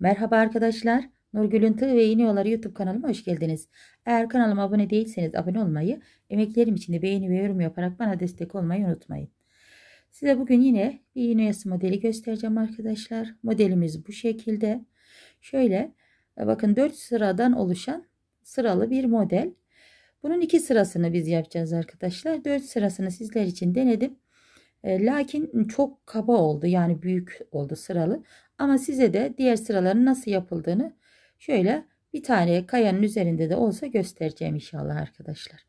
Merhaba arkadaşlar. Nurgül'ün Tığ ve İğne Yolları YouTube kanalıma hoş geldiniz. Eğer kanalıma abone değilseniz abone olmayı, emeklerim için de beğeni ve yorum yaparak bana destek olmayı unutmayın. Size bugün yine bir iğne oyası modeli göstereceğim arkadaşlar. Modelimiz bu şekilde. Şöyle e, bakın 4 sıradan oluşan sıralı bir model. Bunun iki sırasını biz yapacağız arkadaşlar. 4 sırasını sizler için denedim. E, lakin çok kaba oldu yani büyük oldu sıralı. Ama size de diğer sıraların nasıl yapıldığını şöyle bir tane kayanın üzerinde de olsa göstereceğim inşallah arkadaşlar.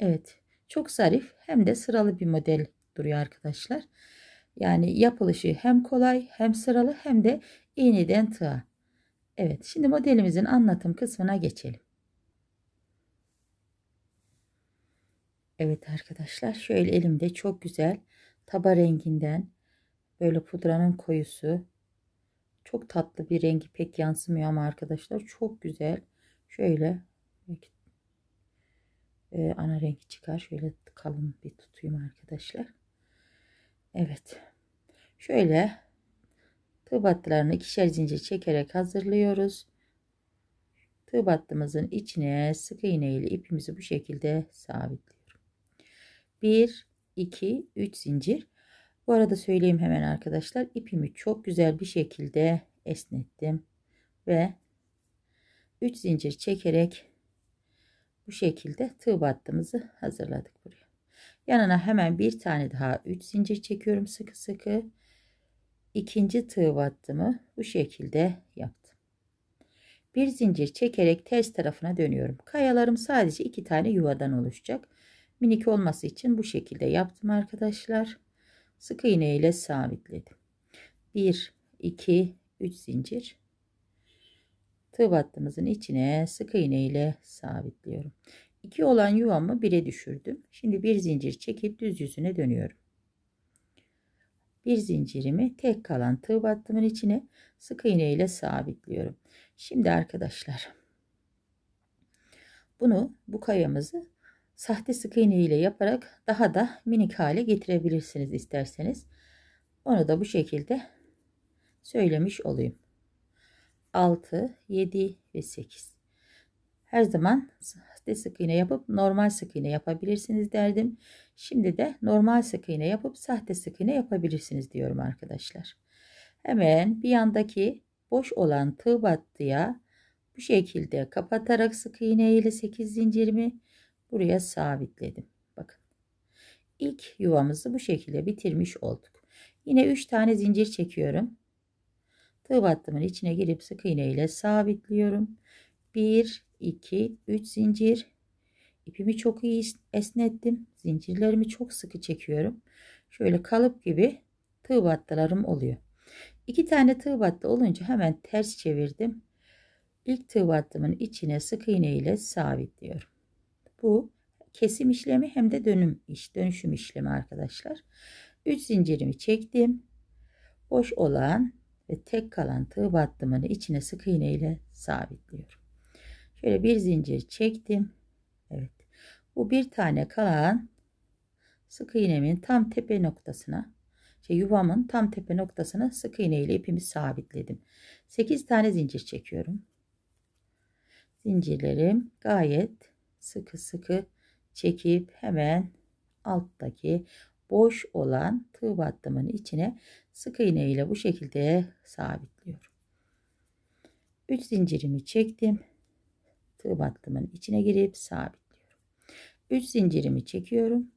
Evet çok zarif hem de sıralı bir model duruyor arkadaşlar. Yani yapılışı hem kolay hem sıralı hem de iğneden tığa. Evet şimdi modelimizin anlatım kısmına geçelim. Evet arkadaşlar şöyle elimde çok güzel taba renginden böyle pudranın koyusu. Çok tatlı bir rengi pek yansımıyor ama arkadaşlar çok güzel. Şöyle e, ana rengi çıkar. Şöyle kalın bir tutayım arkadaşlar. Evet. Şöyle tığ battılarını ikişer zincir çekerek hazırlıyoruz. Tığ battımızın içine sık iğne ile ipimizi bu şekilde sabitliyorum. 1 2, 3 zincir. Bu arada söyleyeyim hemen arkadaşlar. ipimi çok güzel bir şekilde esnettim. Ve 3 zincir çekerek bu şekilde tığ battığımızı hazırladık buraya. Yanına hemen bir tane daha 3 zincir çekiyorum sıkı sıkı. İkinci tığ battımı bu şekilde yaptım. Bir zincir çekerek ters tarafına dönüyorum. Kayalarım sadece iki tane yuvadan oluşacak. Minik olması için bu şekilde yaptım arkadaşlar. Sık iğne ile sabitledim. 1 2 3 zincir tığ battığımızın içine sık iğne ile sabitliyorum. 2 olan yuvamı 1'e düşürdüm. Şimdi bir zincir çekip düz yüzüne dönüyorum. Bir zincirimi tek kalan tığ battımın içine sık iğne ile sabitliyorum. Şimdi arkadaşlar bunu bu kayamızı sahte sık iğne ile yaparak daha da minik hale getirebilirsiniz isterseniz. Onu da bu şekilde söylemiş olayım. 6, 7 ve 8. Her zaman sahte sık iğne yapıp normal sık iğne yapabilirsiniz derdim. Şimdi de normal sık iğne yapıp sahte sık iğne yapabilirsiniz diyorum arkadaşlar. Hemen bir yandaki boş olan tığ battıya bu şekilde kapatarak sık iğne ile 8 zincirimi buraya sabitledim. Bakın. ilk yuvamızı bu şekilde bitirmiş olduk. Yine 3 tane zincir çekiyorum. Tığ battımın içine girip sık iğne ile sabitliyorum. 1 2 3 zincir. İpimi çok iyi esnettim. Zincirlerimi çok sıkı çekiyorum. Şöyle kalıp gibi tığ battılarım oluyor. İki tane tığ battı olunca hemen ters çevirdim. İlk tığ battımın içine sık iğne ile sabitliyorum bu kesim işlemi hem de dönüm iş, dönüşüm işlemi arkadaşlar. 3 zincirimi çektim. Boş olan ve tek kalan tığ battımını içine sık iğne ile sabitliyorum. Şöyle bir zincir çektim. Evet. Bu bir tane kalan sık iğnemin tam tepe noktasına şey yuvamın tam tepe noktasına sık iğne ile ipimi sabitledim. 8 tane zincir çekiyorum. Zincirlerim gayet sıkı sıkı çekip hemen alttaki boş olan tığ battımın içine sık iğne ile bu şekilde sabitliyorum. 3 zincirimi çektim. Tığ battımın içine girip sabitliyorum. 3 zincirimi çekiyorum.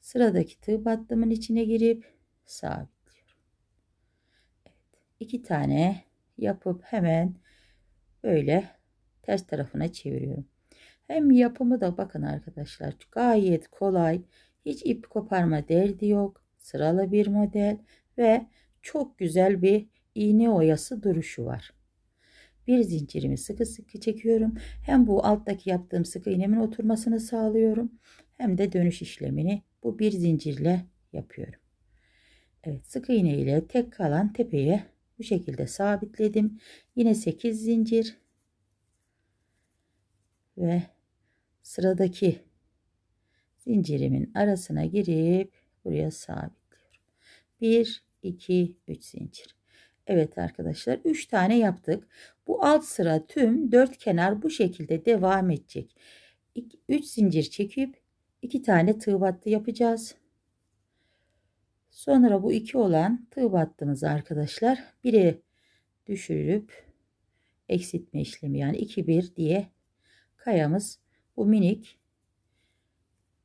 Sıradaki tığ battımın içine girip sabitliyorum. Evet, iki tane yapıp hemen böyle ters tarafına çeviriyorum. Hem yapımı da bakın arkadaşlar gayet kolay. Hiç ip koparma derdi yok. Sıralı bir model ve çok güzel bir iğne oyası duruşu var. Bir zincirimi sıkı sıkı çekiyorum. Hem bu alttaki yaptığım sık iğnemin oturmasını sağlıyorum. Hem de dönüş işlemini bu bir zincirle yapıyorum. Evet sık iğne ile tek kalan tepeye bu şekilde sabitledim. Yine 8 zincir ve sıradaki zincirimin arasına girip buraya sabitliyorum. 1 2 3 zincir. Evet arkadaşlar 3 tane yaptık. Bu alt sıra tüm 4 kenar bu şekilde devam edecek. 3 zincir çekip 2 tane tığ battı yapacağız. Sonra bu 2 olan tığ battımızı arkadaşlar 1'e düşürüp eksiltme işlemi yani 2 1 diye kayamız bu minik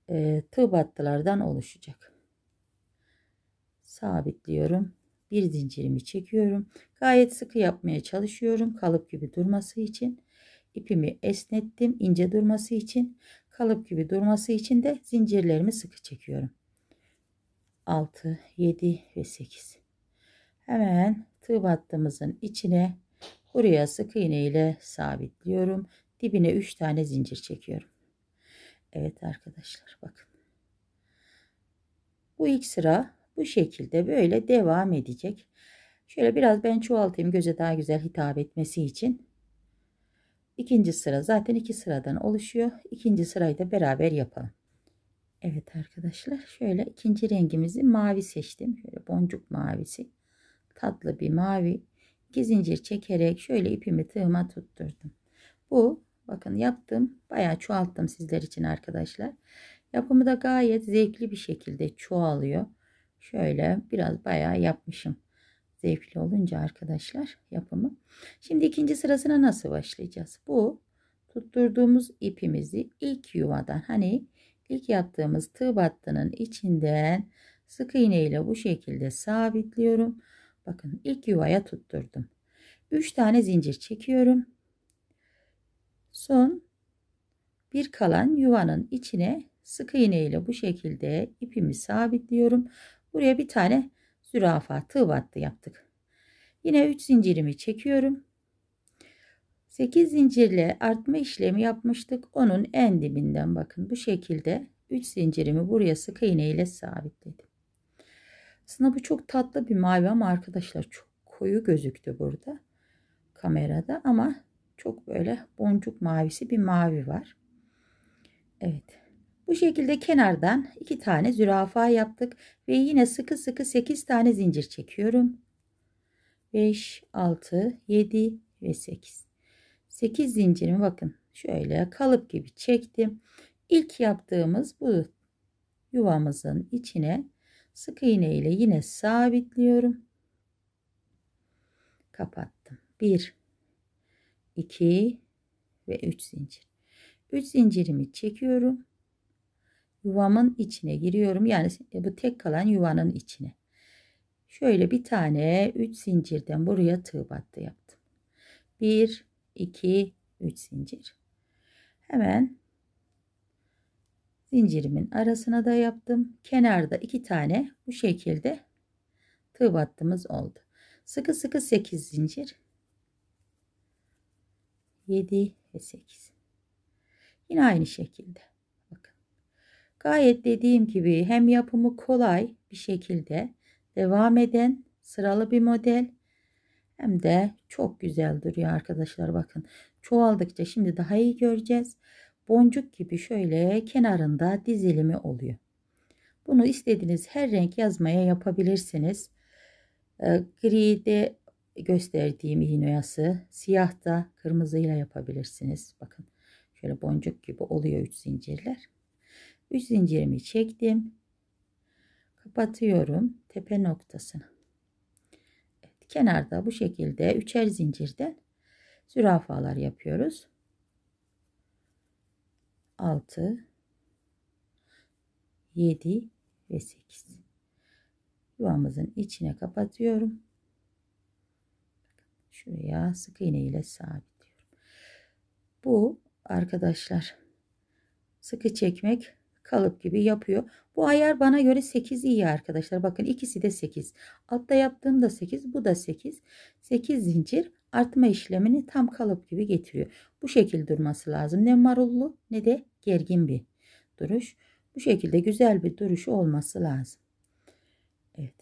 e, tığ battılardan oluşacak. Sabitliyorum. Bir zincirimi çekiyorum. Gayet sıkı yapmaya çalışıyorum. Kalıp gibi durması için. ipimi esnettim. ince durması için. Kalıp gibi durması için de zincirlerimi sıkı çekiyorum. 6, 7 ve 8. Hemen tığ battığımızın içine buraya sık iğne ile sabitliyorum. Dibine 3 tane zincir çekiyorum. Evet arkadaşlar bakın. Bu ilk sıra bu şekilde böyle devam edecek. Şöyle biraz ben çoğaltayım göze daha güzel hitap etmesi için. İkinci sıra zaten iki sıradan oluşuyor. İkinci sırayı da beraber yapalım. Evet arkadaşlar şöyle ikinci rengimizi mavi seçtim. Şöyle boncuk mavisi. Tatlı bir mavi. İki zincir çekerek şöyle ipimi tığıma tutturdum. Bu Bakın yaptım. Bayağı çoğalttım sizler için arkadaşlar. Yapımı da gayet zevkli bir şekilde çoğalıyor. Şöyle biraz bayağı yapmışım. Zevkli olunca arkadaşlar yapımı. Şimdi ikinci sırasına nasıl başlayacağız? Bu tutturduğumuz ipimizi ilk yuvadan hani ilk yaptığımız tığ battının içinden sık iğne ile bu şekilde sabitliyorum. Bakın ilk yuvaya tutturdum. 3 tane zincir çekiyorum. Son bir kalan yuvanın içine sık iğne ile bu şekilde ipimi sabitliyorum. Buraya bir tane zürafa tığ battı yaptık. Yine 3 zincirimi çekiyorum. 8 zincirle artma işlemi yapmıştık. Onun en dibinden bakın bu şekilde 3 zincirimi buraya sık iğne ile sabitledim. Aslında bu çok tatlı bir mavi ama arkadaşlar çok koyu gözüktü burada kamerada ama çok böyle boncuk mavisi bir mavi var. Evet. Bu şekilde kenardan iki tane zürafa yaptık. Ve yine sıkı sıkı 8 tane zincir çekiyorum. 5, 6, 7 ve 8. 8 zincirimi bakın şöyle kalıp gibi çektim. İlk yaptığımız bu yuvamızın içine sık iğne ile yine sabitliyorum. Kapattım. 1 2 ve 3 zincir. 3 zincirimi çekiyorum. Yuvamın içine giriyorum. Yani bu tek kalan yuvanın içine. Şöyle bir tane 3 zincirden buraya tığ battı yaptım. 1 2 3 zincir. Hemen zincirimin arasına da yaptım. Kenarda iki tane bu şekilde tığ battımız oldu. Sıkı sıkı 8 zincir 7 ve 8. Yine aynı şekilde. Bakın. Gayet dediğim gibi hem yapımı kolay bir şekilde devam eden sıralı bir model hem de çok güzel duruyor arkadaşlar bakın. Çoğaldıkça şimdi daha iyi göreceğiz. Boncuk gibi şöyle kenarında dizilimi oluyor. Bunu istediğiniz her renk yazmaya yapabilirsiniz. Ee, gri de gösterdiğim iğne oyası siyah da kırmızıyla yapabilirsiniz. Bakın şöyle boncuk gibi oluyor 3 zincirler. 3 zincirimi çektim. Kapatıyorum tepe noktasını. Evet, kenarda bu şekilde üçer zincirden zürafalar yapıyoruz. 6 7 ve 8 yuvamızın içine kapatıyorum şuraya sık iğne ile sabitliyorum. Bu arkadaşlar sıkı çekmek kalıp gibi yapıyor. Bu ayar bana göre 8 iyi arkadaşlar. Bakın ikisi de 8. Altta yaptığım da 8. Bu da 8. 8 zincir artma işlemini tam kalıp gibi getiriyor. Bu şekil durması lazım. Ne marullu ne de gergin bir duruş. Bu şekilde güzel bir duruşu olması lazım. Evet.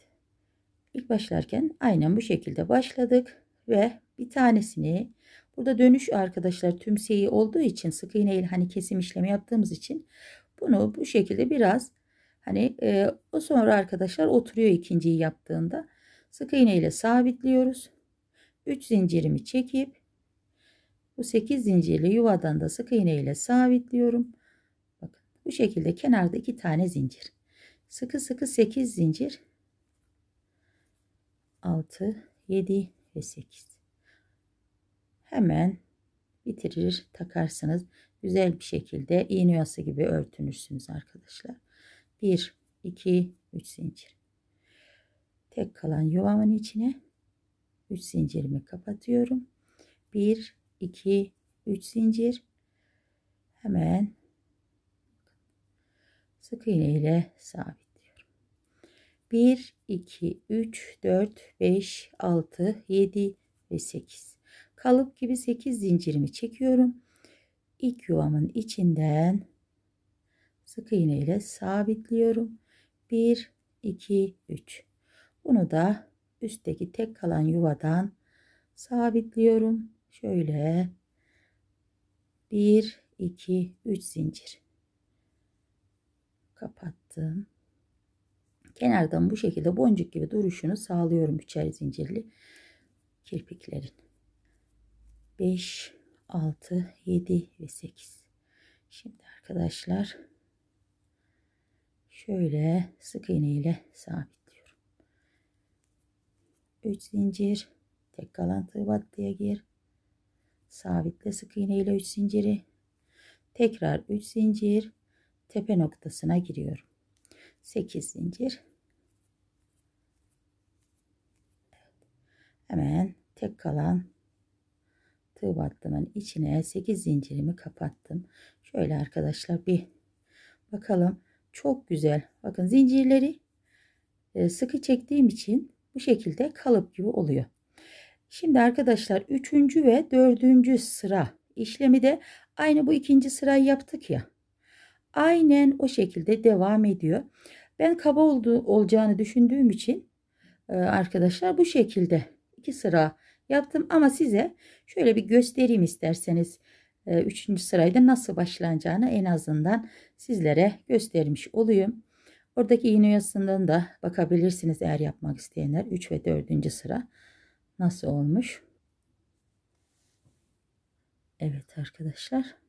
İlk başlarken aynen bu şekilde başladık ve bir tanesini burada dönüş arkadaşlar tümseyi olduğu için sık iğne ile hani kesim işlemi yaptığımız için bunu bu şekilde biraz hani e, o sonra arkadaşlar oturuyor ikinciyi yaptığında sık iğne ile sabitliyoruz 3 zincirimi çekip bu 8 zincirli yuvadan da sık iğne ile sabitliyorum bakın bu şekilde kenarda iki tane zincir sıkı sıkı 8 zincir 6 7 ve 8. Hemen bitirir takarsınız. Güzel bir şekilde iğne yası gibi örtünürsünüz arkadaşlar. 1, 2, 3 zincir. Tek kalan yuvamın içine 3 zincirimi kapatıyorum. 1, 2, 3 zincir. Hemen sık iğne ile sabit. 1, 2, 3, 4, 5, 6, 7 ve 8. Kalıp gibi 8 zincirimi çekiyorum. İlk yuvamın içinden sık iğne ile sabitliyorum. 1, 2, 3. Bunu da üstteki tek kalan yuvadan sabitliyorum. Şöyle 1, 2, 3 zincir kapattım. Kenardan bu şekilde boncuk gibi duruşunu sağlıyorum üçer zincirli kirpiklerin. 5, 6, 7 ve 8. Şimdi arkadaşlar şöyle sık iğne ile sabitliyorum. 3 zincir tek kalan tığ battıya gir. Sabitle sık iğne ile 3 zinciri. Tekrar 3 zincir tepe noktasına giriyorum. 8 zincir hemen tek kalan tığ battımın içine 8 zincirimi kapattım şöyle arkadaşlar bir bakalım çok güzel bakın zincirleri e, sıkı çektiğim için bu şekilde kalıp gibi oluyor şimdi arkadaşlar üçüncü ve dördüncü sıra işlemi de aynı bu ikinci sırayı yaptık ya aynen o şekilde devam ediyor. Ben kaba oldu, olacağını düşündüğüm için e, arkadaşlar bu şekilde iki sıra yaptım. Ama size şöyle bir göstereyim isterseniz. E, üçüncü sırayda nasıl başlanacağını en azından sizlere göstermiş olayım. Oradaki iğne yasından da bakabilirsiniz eğer yapmak isteyenler. 3 ve 4. sıra nasıl olmuş? Evet arkadaşlar.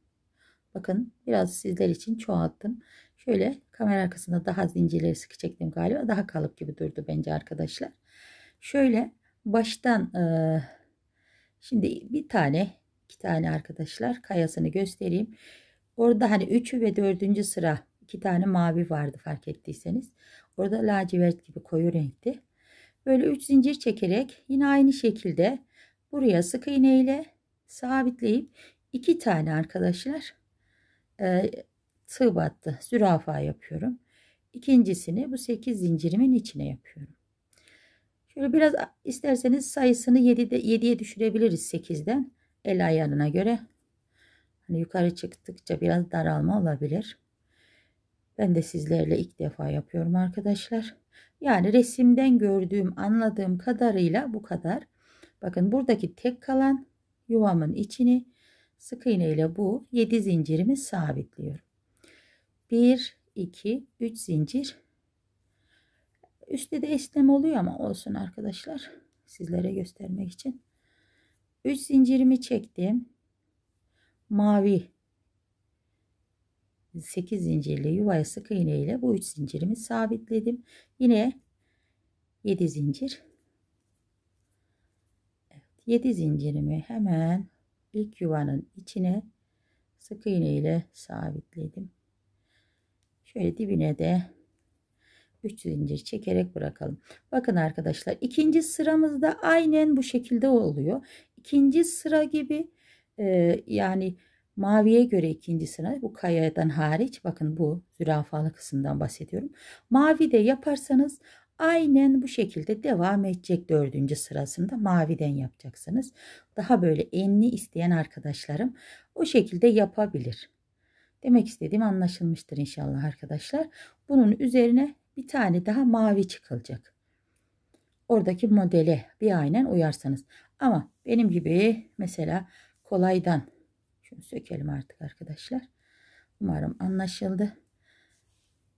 Bakın biraz sizler için çoğalttım. Şöyle kamera arkasında daha zincirleri sıkı çektim galiba. Daha kalıp gibi durdu bence arkadaşlar. Şöyle baştan e, şimdi bir tane iki tane arkadaşlar kayasını göstereyim. Orada hani üçü ve dördüncü sıra iki tane mavi vardı fark ettiyseniz. Orada lacivert gibi koyu renkti. Böyle üç zincir çekerek yine aynı şekilde buraya sık iğneyle sabitleyip iki tane arkadaşlar e, tığ battı zürafa yapıyorum. İkincisini bu 8 zincirimin içine yapıyorum. Şöyle biraz isterseniz sayısını 7'de 7'ye düşürebiliriz 8'den el ayarına göre. Hani yukarı çıktıkça biraz daralma olabilir. Ben de sizlerle ilk defa yapıyorum arkadaşlar. Yani resimden gördüğüm, anladığım kadarıyla bu kadar. Bakın buradaki tek kalan yuvamın içini Sık iğne ile bu 7 zincirimi sabitliyorum. 1 2 3 zincir. Üstte de esnem oluyor ama olsun arkadaşlar. Sizlere göstermek için. 3 zincirimi çektim. Mavi 8 zincirli yuvaya sık iğne ile bu 3 zincirimi sabitledim. Yine 7 zincir. Evet, 7 zincirimi hemen ilk yuvanın içine sık iğne ile sabitledim. Şöyle dibine de 3 zincir çekerek bırakalım. Bakın arkadaşlar ikinci sıramızda aynen bu şekilde oluyor. İkinci sıra gibi e, yani maviye göre ikinci sıra bu kayadan hariç bakın bu zürafalı kısımdan bahsediyorum. Mavi de yaparsanız Aynen bu şekilde devam edecek dördüncü sırasında maviden yapacaksınız. Daha böyle enli isteyen arkadaşlarım o şekilde yapabilir. Demek istediğim anlaşılmıştır inşallah arkadaşlar. Bunun üzerine bir tane daha mavi çıkılacak. Oradaki modele bir aynen uyarsanız. Ama benim gibi mesela kolaydan şunu sökelim artık arkadaşlar. Umarım anlaşıldı.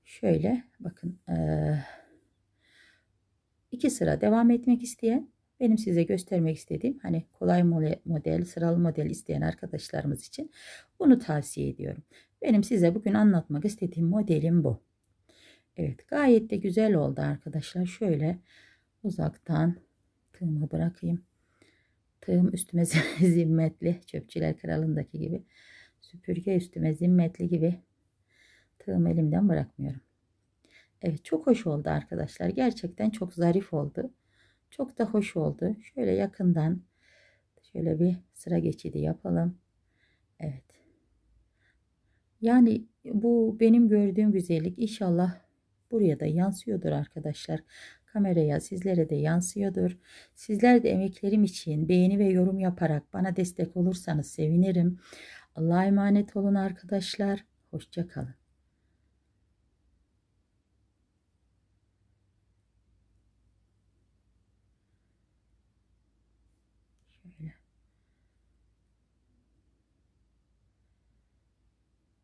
Şöyle bakın. Ee, 2 sıra devam etmek isteyen benim size göstermek istediğim hani kolay model, sıralı model isteyen arkadaşlarımız için bunu tavsiye ediyorum. Benim size bugün anlatmak istediğim modelim bu. Evet gayet de güzel oldu arkadaşlar. Şöyle uzaktan tığımı bırakayım. Tığım üstüme zimmetli. Çöpçüler kralındaki gibi. Süpürge üstüme zimmetli gibi. Tığım elimden bırakmıyorum. Evet çok hoş oldu arkadaşlar. Gerçekten çok zarif oldu. Çok da hoş oldu. Şöyle yakından şöyle bir sıra geçidi yapalım. Evet. Yani bu benim gördüğüm güzellik inşallah buraya da yansıyordur arkadaşlar. Kameraya sizlere de yansıyordur. Sizler de emeklerim için beğeni ve yorum yaparak bana destek olursanız sevinirim. Allah'a emanet olun arkadaşlar. Hoşçakalın.